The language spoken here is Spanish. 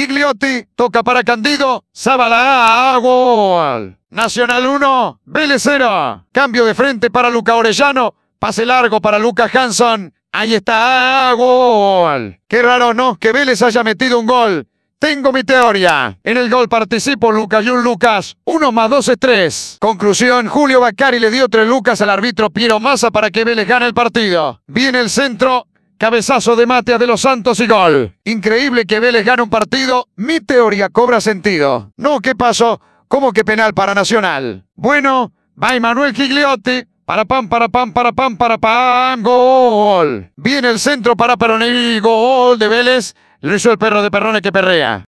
Gigliotti, toca para Candido, Zabala, gol. Nacional 1, Vélez 0. Cambio de frente para Luca Orellano, pase largo para Lucas Hanson. Ahí está, gol. Qué raro, ¿no? Que Vélez haya metido un gol. Tengo mi teoría. En el gol participó Lucas Jun Lucas. 1 más 2 es 3. Conclusión, Julio Bacari le dio 3 lucas al árbitro Piero Massa para que Vélez gane el partido. Viene el centro, Cabezazo de Matea de los Santos y gol. Increíble que Vélez gane un partido. Mi teoría cobra sentido. No, ¿qué pasó? ¿Cómo que penal para Nacional? Bueno, va Manuel Gigliotti. Para pan, para pan, para pan, para pan. gol. Viene el centro para y gol de Vélez. Lo hizo el perro de Perrone que perrea.